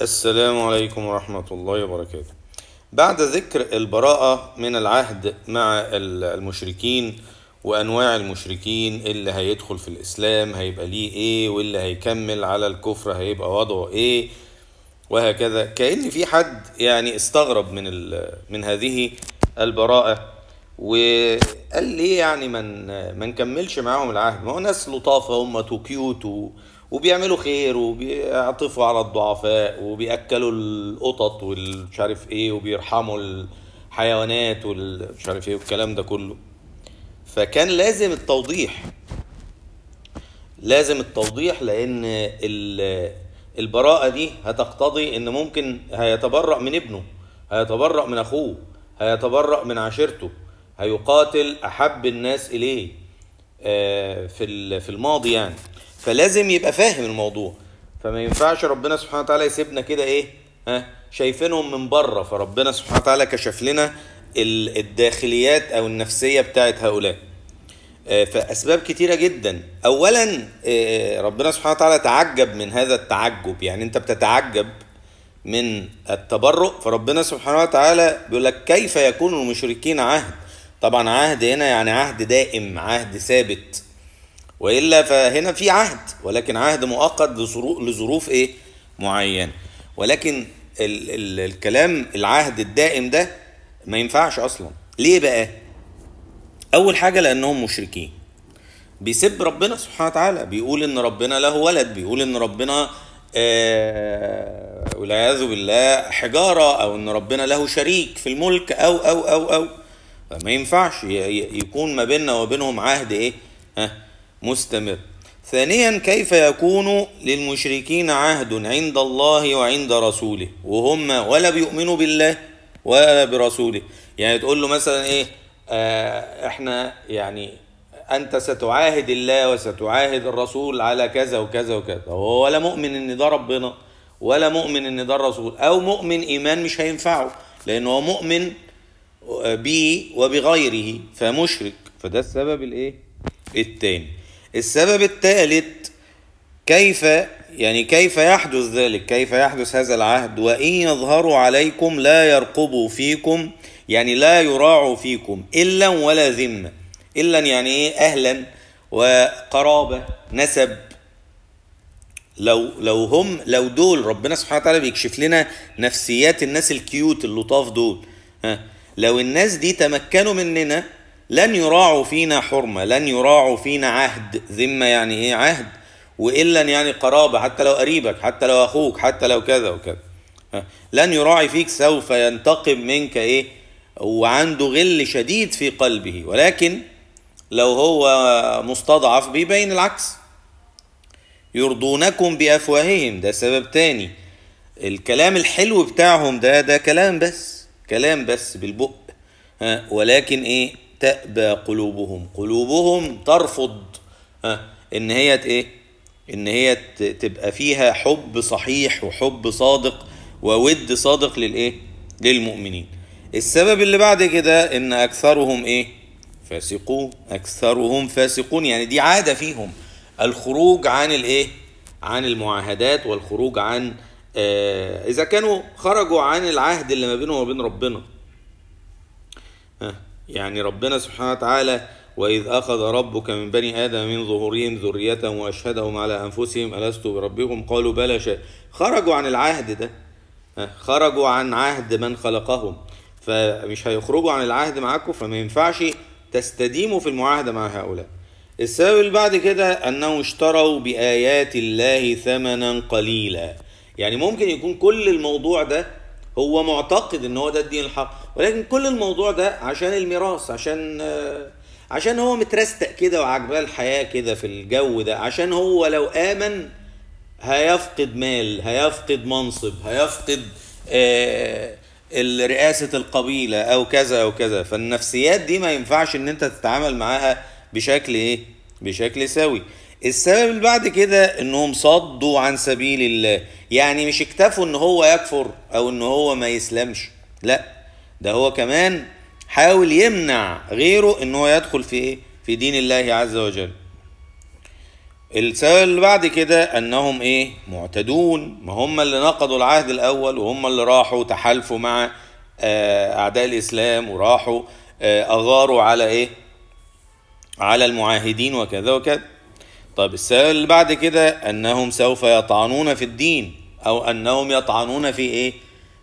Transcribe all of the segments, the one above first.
السلام عليكم ورحمة الله وبركاته. بعد ذكر البراءة من العهد مع المشركين وأنواع المشركين اللي هيدخل في الإسلام هيبقى ليه إيه واللي هيكمل على الكفر هيبقى وضعه إيه وهكذا كأن في حد يعني استغرب من من هذه البراءة وقال ليه يعني من ما نكملش معاهم العهد ما هو ناس لطافة هم تو كيوت وبيعملوا خير وبيعطفوا على الضعفاء وبياكلوا القطط والمش عارف ايه وبيرحموا الحيوانات والمش عارف ايه والكلام ده كله فكان لازم التوضيح لازم التوضيح لان البراءه دي هتقتضي ان ممكن هيتبرأ من ابنه هيتبرأ من اخوه هيتبرأ من عشيرته هيقاتل احب الناس اليه آه، في الماضي يعني فلازم يبقى فاهم الموضوع فما ينفعش ربنا سبحانه وتعالى يسيبنا كده ايه ها شايفينهم من بره فربنا سبحانه وتعالى كشف لنا الداخليات او النفسيه بتاعت هؤلاء آه، فاسباب كتيره جدا اولا آه، ربنا سبحانه وتعالى تعجب من هذا التعجب يعني انت بتتعجب من التبرؤ فربنا سبحانه وتعالى بيقول لك كيف يكون المشركين عهد طبعا عهد هنا يعني عهد دائم عهد ثابت والا فهنا في عهد ولكن عهد مؤقت لظروف ايه معينه ولكن ال ال الكلام العهد الدائم ده ما ينفعش اصلا ليه بقى اول حاجه لانهم مشركين بيسب ربنا سبحانه وتعالى بيقول ان ربنا له ولد بيقول ان ربنا آه والعياذ بالله حجاره او ان ربنا له شريك في الملك او او او او ما ينفعش يكون ما بيننا وبينهم عهد ايه ها مستمر ثانيا كيف يكون للمشركين عهد عند الله وعند رسوله وهم ولا بيؤمنوا بالله ولا برسوله يعني تقول له مثلا ايه آه احنا يعني انت ستعاهد الله وستعاهد الرسول على كذا وكذا وكذا هو ولا مؤمن ان ده ربنا ولا مؤمن ان ده الرسول او مؤمن ايمان مش هينفعه لان هو مؤمن به وبغيره فمشرك فده السبب الايه التاني السبب الثالث كيف يعني كيف يحدث ذلك كيف يحدث هذا العهد وإن يظهروا عليكم لا يرقبوا فيكم يعني لا يراعوا فيكم إلا ولا ذمة إلا يعني إيه أهلا وقرابة نسب لو لو هم لو دول ربنا سبحانه وتعالى بيكشف لنا نفسيات الناس الكيوت اللطاف دول ها لو الناس دي تمكنوا مننا لن يراعوا فينا حرمه لن يراعوا فينا عهد ذمه يعني ايه عهد والا يعني قرابه حتى لو قريبك حتى لو اخوك حتى لو كذا وكذا لن يراعي فيك سوف ينتقم منك ايه وعنده غل شديد في قلبه ولكن لو هو مستضعف بيبين العكس يرضونكم بافواههم ده سبب تاني الكلام الحلو بتاعهم ده ده كلام بس كلام بس بالبق ها ولكن ايه تأبى قلوبهم قلوبهم ترفض ان هي ايه ان هي تبقى فيها حب صحيح وحب صادق وود صادق للايه للمؤمنين السبب اللي بعد كده ان اكثرهم ايه فاسقون اكثرهم فاسقون يعني دي عاده فيهم الخروج عن الايه عن المعاهدات والخروج عن آه اذا كانوا خرجوا عن العهد اللي ما بينهم وبين ربنا يعني ربنا سبحانه وتعالى وإذ أخذ ربك من بني آدم من ظهورهم ذريتهم وأشهدهم على أنفسهم ألست بربكم قالوا بلى شيء خرجوا عن العهد ده خرجوا عن عهد من خلقهم فمش هيخرجوا عن العهد معاكم فما ينفعش تستديموا في المعاهدة مع هؤلاء السبب اللي بعد كده أنهم اشتروا بآيات الله ثمنا قليلا يعني ممكن يكون كل الموضوع ده هو معتقد ان هو ده الدين الحق ولكن كل الموضوع ده عشان الميراث عشان عشان هو مترستق كده وعجباه الحياه كده في الجو ده عشان هو لو امن هيفقد مال هيفقد منصب هيفقد آه رئاسة القبيلة أو كذا أو كذا فالنفسيات دي ما ينفعش إن أنت تتعامل معاها بشكل إيه؟ بشكل سوي السبب اللي بعد كده انهم صدوا عن سبيل الله يعني مش اكتفوا ان هو يكفر او ان هو ما يسلمش لا ده هو كمان حاول يمنع غيره ان هو يدخل في ايه في دين الله عز وجل السبب اللي بعد كده انهم ايه معتدون ما هم اللي نقضوا العهد الاول وهم اللي راحوا تحالفوا مع آه، اعداء الاسلام وراحوا آه، اغاروا على ايه على المعاهدين وكذا وكذا طيب السؤال اللي بعد كده انهم سوف يطعنون في الدين او انهم يطعنون في ايه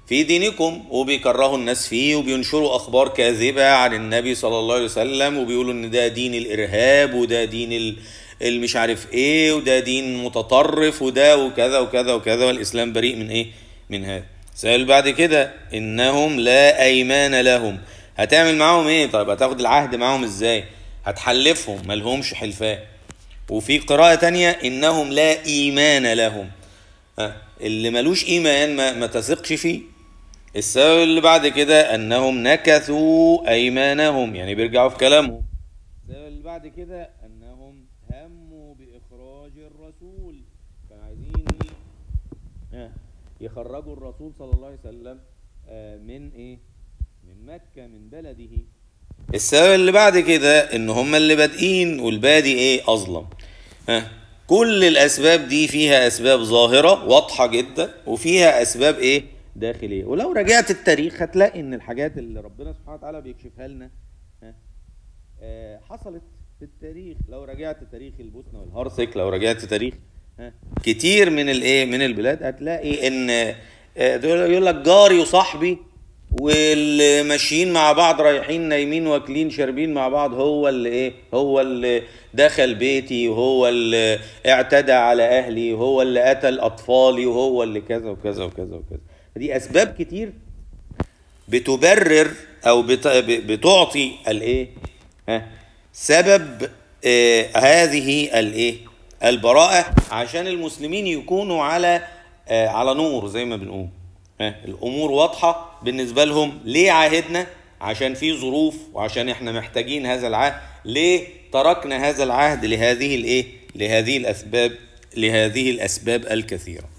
في دينكم وبيكرهوا الناس فيه وبينشروا اخبار كاذبه عن النبي صلى الله عليه وسلم وبيقولوا ان ده دين الارهاب وده دين المش عارف ايه وده دين متطرف وده وكذا وكذا وكذا والاسلام بريء من ايه من هذا سأل بعد كده انهم لا ايمان لهم هتعمل معاهم ايه طيب هتاخد العهد معاهم ازاي هتحلفهم لهمش حلفان وفي قراءة تانية إنهم لا إيمان لهم آه، اللي ملوش إيمان ما, ما تثقش فيه السبب اللي بعد كده أنهم نكثوا أيمانهم يعني بيرجعوا في كلامهم السبب اللي بعد كده أنهم هموا بإخراج الرسول كانوا عايزين إيه؟ آه، يخرجوا الرسول صلى الله عليه وسلم آه، من إيه؟ من مكة من بلده السبب اللي بعد كده ان هم اللي بادئين والبادئ ايه اظلم كل الاسباب دي فيها اسباب ظاهره واضحه جدا وفيها اسباب ايه داخليه ولو رجعت التاريخ هتلاقي ان الحاجات اللي ربنا سبحانه وتعالى بيكشفها لنا ها آه، حصلت في التاريخ لو رجعت تاريخ البوسنه والهرسك لو رجعت تاريخ ها كتير من الايه من البلاد هتلاقي ان آه، يقول لك جاري وصاحبي واللي ماشيين مع بعض رايحين نايمين واكلين شاربين مع بعض هو اللي ايه هو اللي دخل بيتي وهو اللي اعتدى على اهلي وهو اللي قتل اطفالي وهو اللي كذا وكذا وكذا وكذا دي اسباب كتير بتبرر او بتعطي الايه ها سبب آه هذه الايه البراءه عشان المسلمين يكونوا على آه على نور زي ما بنقول الامور واضحه بالنسبه لهم ليه عاهدنا عشان في ظروف وعشان احنا محتاجين هذا العهد ليه تركنا هذا العهد لهذه الايه لهذه الاسباب لهذه الاسباب الكثيره